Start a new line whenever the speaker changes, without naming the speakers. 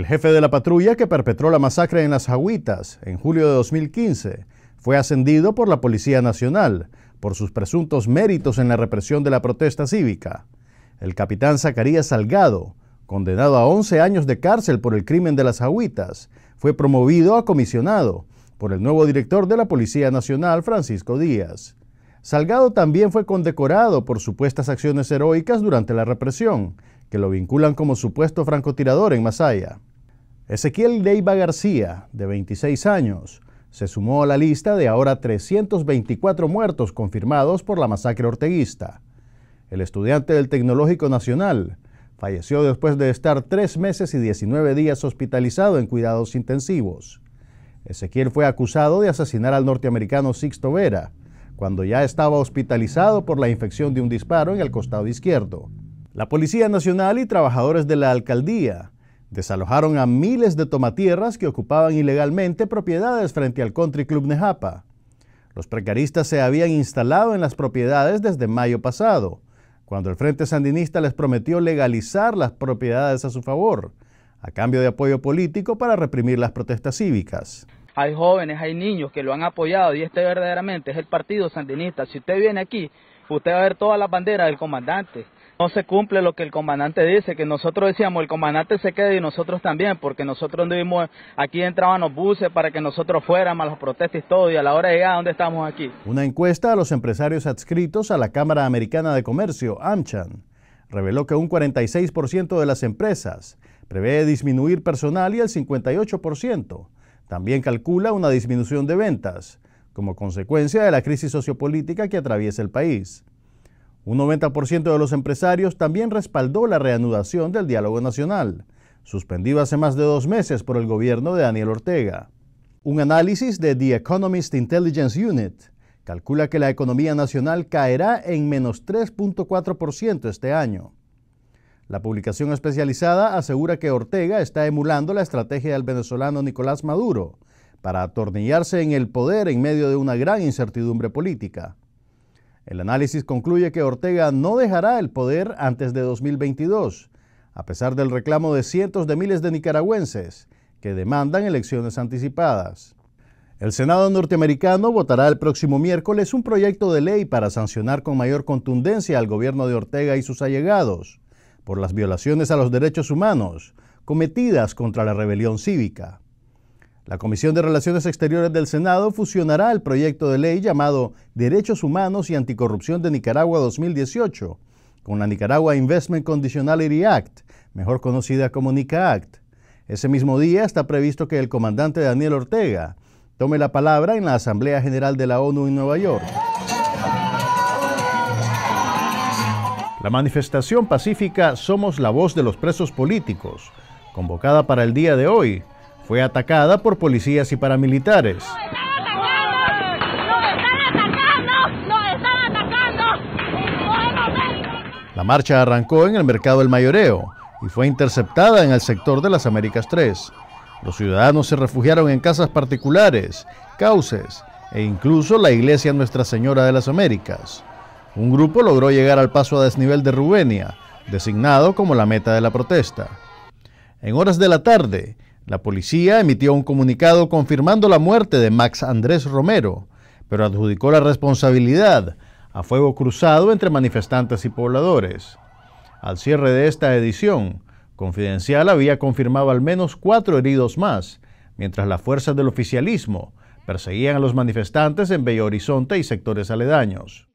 El jefe de la patrulla que perpetró la masacre en Las Jagüitas en julio de 2015 fue ascendido por la Policía Nacional por sus presuntos méritos en la represión de la protesta cívica. El capitán Zacarías Salgado, condenado a 11 años de cárcel por el crimen de Las Jagüitas, fue promovido a comisionado por el nuevo director de la Policía Nacional, Francisco Díaz. Salgado también fue condecorado por supuestas acciones heroicas durante la represión, que lo vinculan como supuesto francotirador en Masaya. Ezequiel Leiva García, de 26 años, se sumó a la lista de ahora 324 muertos confirmados por la masacre orteguista. El estudiante del Tecnológico Nacional falleció después de estar tres meses y 19 días hospitalizado en cuidados intensivos. Ezequiel fue acusado de asesinar al norteamericano Sixto Vera, cuando ya estaba hospitalizado por la infección de un disparo en el costado izquierdo. La Policía Nacional y trabajadores de la alcaldía Desalojaron a miles de tomatierras que ocupaban ilegalmente propiedades frente al Country Club Nejapa. Los precaristas se habían instalado en las propiedades desde mayo pasado, cuando el Frente Sandinista les prometió legalizar las propiedades a su favor, a cambio de apoyo político para reprimir las protestas cívicas. Hay jóvenes, hay niños que lo han apoyado y este verdaderamente es el partido sandinista. Si usted viene aquí, usted va a ver todas las banderas del comandante no se cumple lo que el comandante dice, que nosotros decíamos, el comandante se quede y nosotros también, porque nosotros anduvimos, aquí entraban los buses para que nosotros fuéramos a los protestas y todo, y a la hora de llegar, ¿dónde estamos aquí? Una encuesta a los empresarios adscritos a la Cámara Americana de Comercio, AmCham, reveló que un 46% de las empresas prevé disminuir personal y el 58%. También calcula una disminución de ventas como consecuencia de la crisis sociopolítica que atraviesa el país. Un 90% de los empresarios también respaldó la reanudación del diálogo nacional, suspendido hace más de dos meses por el gobierno de Daniel Ortega. Un análisis de The Economist Intelligence Unit calcula que la economía nacional caerá en menos 3.4% este año. La publicación especializada asegura que Ortega está emulando la estrategia del venezolano Nicolás Maduro para atornillarse en el poder en medio de una gran incertidumbre política. El análisis concluye que Ortega no dejará el poder antes de 2022, a pesar del reclamo de cientos de miles de nicaragüenses que demandan elecciones anticipadas. El Senado norteamericano votará el próximo miércoles un proyecto de ley para sancionar con mayor contundencia al gobierno de Ortega y sus allegados por las violaciones a los derechos humanos cometidas contra la rebelión cívica. La Comisión de Relaciones Exteriores del Senado fusionará el proyecto de ley llamado Derechos Humanos y Anticorrupción de Nicaragua 2018 con la Nicaragua Investment Conditionality Act, mejor conocida como NICA Act. Ese mismo día está previsto que el comandante Daniel Ortega tome la palabra en la Asamblea General de la ONU en Nueva York. La manifestación pacífica Somos la voz de los presos políticos, convocada para el día de hoy, fue atacada por policías y paramilitares. La marcha arrancó en el mercado del Mayoreo y fue interceptada en el sector de las Américas 3. Los ciudadanos se refugiaron en casas particulares, cauces e incluso la iglesia Nuestra Señora de las Américas. Un grupo logró llegar al paso a desnivel de Rubenia, designado como la meta de la protesta. En horas de la tarde, la policía emitió un comunicado confirmando la muerte de Max Andrés Romero, pero adjudicó la responsabilidad a fuego cruzado entre manifestantes y pobladores. Al cierre de esta edición, Confidencial había confirmado al menos cuatro heridos más, mientras las fuerzas del oficialismo perseguían a los manifestantes en Bello Horizonte y sectores aledaños.